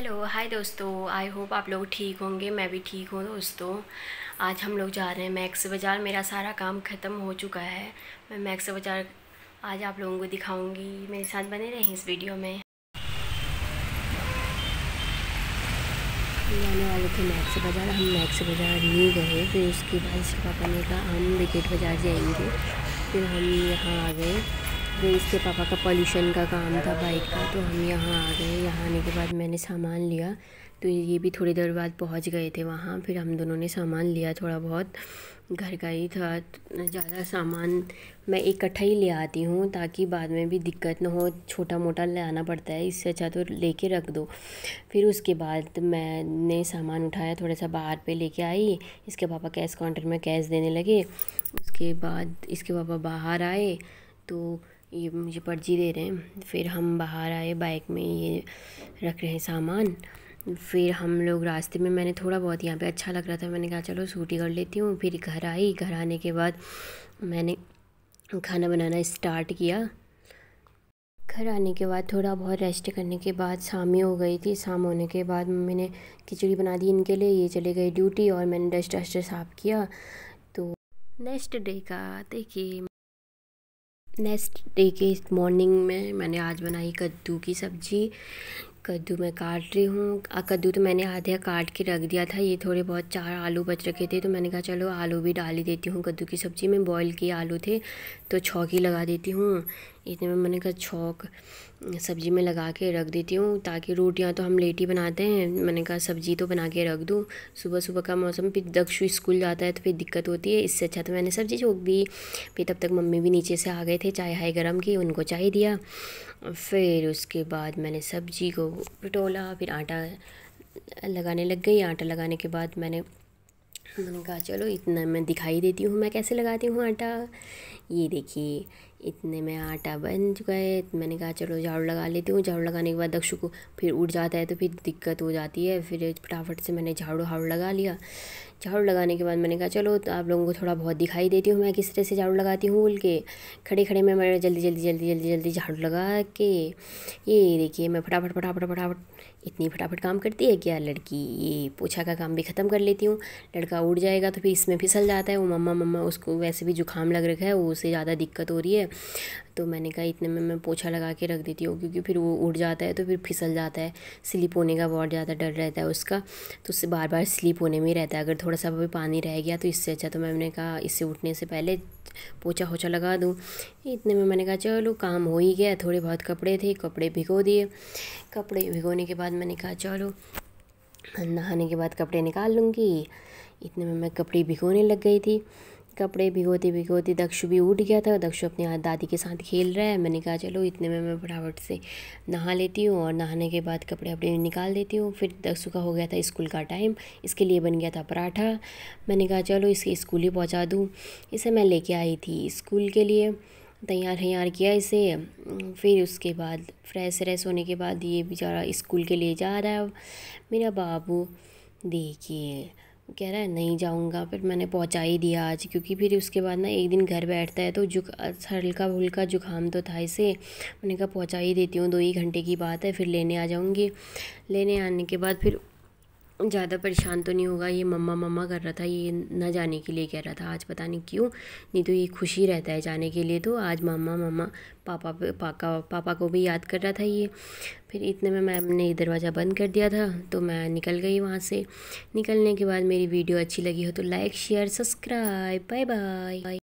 hello hi दोस्तों I hope आप लोग ठीक होंगे मैं भी ठीक हूँ दोस्तों आज हम लोग जा रहे हैं मैक्स बाज़ार मेरा सारा काम ख़त्म हो चुका है मैं मैक्स बाज़ार आज आप लोगों को दिखाऊंगी मेरे साथ बने रहें इस वीडियो में जाने वाले थे मैक्स बाज़ार हम मैक्स बाज़ार नहीं गए फिर उसके बाद शिपा करने का हम विकेट बाज़ार जाएंगे फिर हम यहाँ आ गए तो इसके पापा का पॉल्यूशन का काम था बाइक का तो हम यहाँ आ गए यहाँ आने के बाद मैंने सामान लिया तो ये भी थोड़ी देर बाद पहुँच गए थे वहाँ फिर हम दोनों ने सामान लिया थोड़ा बहुत घर का ही था ज़्यादा सामान मैं इकट्ठा ही ले आती हूँ ताकि बाद में भी दिक्कत ना हो छोटा मोटा ले आना पड़ता है इससे अच्छा तो लेके रख दो फिर उसके बाद मैंने सामान उठाया थोड़ा सा बाहर पे लेके आई इसके पापा कैश काउंटर में कैश देने लगे उसके बाद इसके पापा बाहर आए तो ये मुझे पर्ची दे रहे हैं फिर हम बाहर आए बाइक में ये रख रहे हैं सामान फिर हम लोग रास्ते में मैंने थोड़ा बहुत यहाँ पे अच्छा लग रहा था मैंने कहा चलो सूटी कर लेती हूँ फिर घर आई घर आने के बाद मैंने खाना बनाना स्टार्ट किया घर आने के बाद थोड़ा बहुत रेस्ट करने के बाद शाम ही हो गई थी शाम होने के बाद मैंने खिचड़ी बना दी इनके लिए ये चले गए ड्यूटी और मैंने डस्ट डस्ट साफ़ किया तो नेक्स्ट डे का देखिए नेक्स्ट डे के मॉर्निंग में मैंने आज बनाई कद्दू की सब्ज़ी कद्दू मैं काट रही हूँ कद्दू तो मैंने आधा काट के रख दिया था ये थोड़े बहुत चार आलू बच रखे थे तो मैंने कहा चलो आलू भी डाल ही देती हूँ कद्दू की सब्ज़ी में बॉईल किए आलू थे तो छौकी लगा देती हूँ इतने में मैंने कहा छौक सब्ज़ी में लगा के रख देती हूँ ताकि रोटियाँ तो हम लेट ही बनाते हैं मैंने कहा सब्ज़ी तो बना के रख दूँ सुबह सुबह का मौसम फिर दक्षु स्कूल जाता है तो फिर दिक्कत होती है इससे अच्छा तो मैंने सब्ज़ी छोक दी फिर तब तक मम्मी भी नीचे से आ गए थे चाय हाई गर्म की उनको चाय दिया फिर उसके बाद मैंने सब्ज़ी को पिटोला फिर आटा लगाने लग गई आटा लगाने के बाद मैंने मैंने कहा चलो इतना मैं दिखाई देती हूँ मैं कैसे लगाती हूँ आटा ये देखिए इतने में आटा बन चुका है मैंने कहा चलो झाड़ू लगा लेती हूँ झाड़ू लगाने के बाद दक्षु को फिर उठ जाता है तो फिर दिक्कत हो जाती है फिर फटाफट से मैंने झाड़ू हाड़ू लगा लिया झाड़ू लगाने के बाद मैंने कहा चलो तो आप लोगों को थोड़ा बहुत दिखाई देती हूँ मैं किस तरह से झाड़ू लगाती हूँ बोल के खड़े खड़े में मैं जल्दी जल्दी जल्दी जल्दी जल्दी झाड़ू लगा के ये देखिए मैं फटाफट फटाफट फटाफट इतनी फटाफट काम करती है क्या लड़की ये पोछा का काम भी ख़त्म कर लेती हूँ लड़का उड़ जाएगा तो फिर इसमें फिसल जाता है वो मम्मा मम्मा उसको वैसे भी जुकाम लग रखा है वो उसे ज़्यादा दिक्कत हो रही है तो मैंने कहा इतने में मैं पोछा लगा के रख देती हूँ क्योंकि फिर वो उड़ जाता है तो फिर फिसल जाता है स्लिप होने का बहुत ज़्यादा डर रहता है उसका तो उससे बार बार स्लिप होने में ही रहता है अगर थोड़ा सा भी पानी रह गया तो इससे अच्छा तो मैंने कहा इससे उठने से पहले पोछा होछा लगा दूँ इतने में मैंने कहा चलो काम हो ही गया थोड़े बहुत कपड़े थे कपड़े भिगो दिए कपड़े भिगोने के बाद मैंने कहा चलो नहाने के बाद कपड़े निकाल लूँगी इतने में मैं कपड़े भिगोने लग गई थी कपड़े भिगोते भिगोते दक्षु भी उठ गया था दक्षु अपने हाथ दादी के साथ खेल रहा है मैंने कहा चलो इतने में मैं फटाफट से नहा लेती हूँ और नहाने के बाद कपड़े अपने निकाल देती हूँ फिर दक्षु का हो गया था स्कूल का टाइम इसके लिए बन गया था पराठा मैंने कहा चलो इसे स्कूल ही पहुँचा दूँ इसे मैं लेके आई थी स्कूल के लिए तैयार हयार किया इसे फिर उसके बाद फ्रेश रेस होने के बाद ये बेचारा स्कूल के लिए जा रहा है मेरा बाबू देखिए कह रहा है नहीं जाऊँगा फिर मैंने पहुँचा ही दिया आज क्योंकि फिर उसके बाद ना एक दिन घर बैठता है तो जुक हल्का फुल्का जुकाम तो था इसे मैंने कहा पहुँचा ही देती हूँ दो ही घंटे की बात है फिर लेने आ जाऊँगी लेने आने के बाद फिर ज़्यादा परेशान तो नहीं होगा ये मम्मा मम्मा कर रहा था ये ना जाने के लिए कह रहा था आज पता नहीं क्यों नहीं तो ये खुशी रहता है जाने के लिए तो आज मम्मा मम्मा पापा पापा पापा को भी याद कर रहा था ये फिर इतने में मैम ने दरवाज़ा बंद कर दिया था तो मैं निकल गई वहाँ से निकलने के बाद मेरी वीडियो अच्छी लगी हो तो like share subscribe bye bye